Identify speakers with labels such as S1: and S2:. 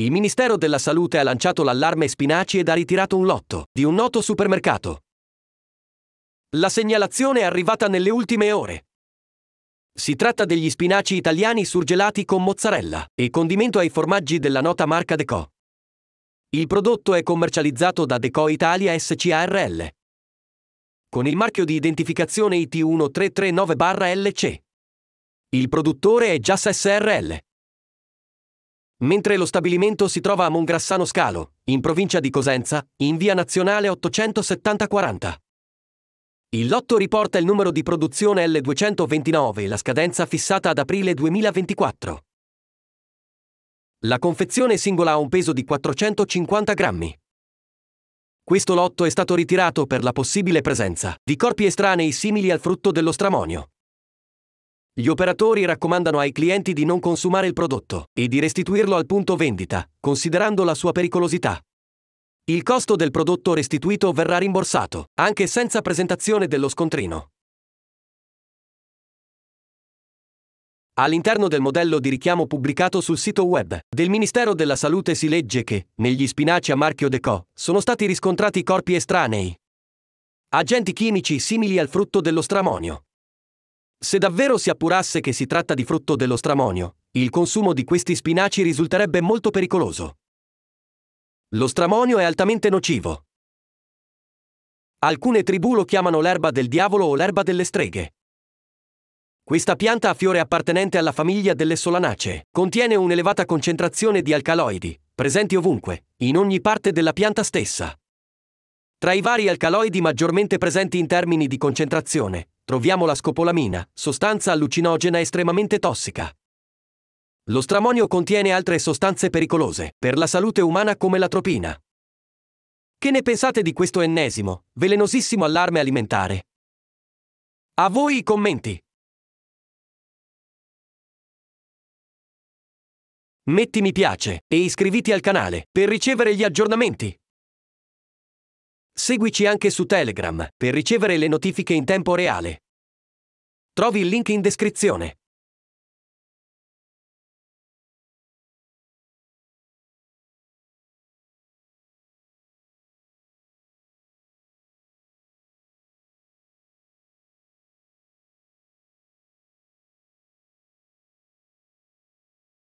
S1: Il Ministero della Salute ha lanciato l'allarme Spinaci ed ha ritirato un lotto di un noto supermercato. La segnalazione è arrivata nelle ultime ore. Si tratta degli spinaci italiani surgelati con mozzarella e condimento ai formaggi della nota marca Deco. Il prodotto è commercializzato da Deco Italia SCARL con il marchio di identificazione IT1339-LC. Il produttore è Jazz SRL mentre lo stabilimento si trova a Mongrassano Scalo, in provincia di Cosenza, in via nazionale 87040. Il lotto riporta il numero di produzione L229 e la scadenza fissata ad aprile 2024. La confezione singola ha un peso di 450 grammi. Questo lotto è stato ritirato per la possibile presenza di corpi estranei simili al frutto dello stramonio. Gli operatori raccomandano ai clienti di non consumare il prodotto e di restituirlo al punto vendita, considerando la sua pericolosità. Il costo del prodotto restituito verrà rimborsato, anche senza presentazione dello scontrino. All'interno del modello di richiamo pubblicato sul sito web del Ministero della Salute si legge che, negli spinaci a marchio Deco, sono stati riscontrati corpi estranei. Agenti chimici simili al frutto dello stramonio, se davvero si appurasse che si tratta di frutto dello stramonio, il consumo di questi spinaci risulterebbe molto pericoloso. Lo stramonio è altamente nocivo. Alcune tribù lo chiamano l'erba del diavolo o l'erba delle streghe. Questa pianta a fiore appartenente alla famiglia delle solanacee contiene un'elevata concentrazione di alcaloidi, presenti ovunque, in ogni parte della pianta stessa. Tra i vari alcaloidi maggiormente presenti in termini di concentrazione, troviamo la scopolamina, sostanza allucinogena estremamente tossica. Lo stramonio contiene altre sostanze pericolose per la salute umana come la tropina. Che ne pensate di questo ennesimo, velenosissimo allarme alimentare? A voi
S2: i commenti!
S1: Metti mi piace e iscriviti al canale per ricevere gli aggiornamenti. Seguici anche su Telegram per ricevere le notifiche in tempo reale.
S2: Trovi il link in descrizione.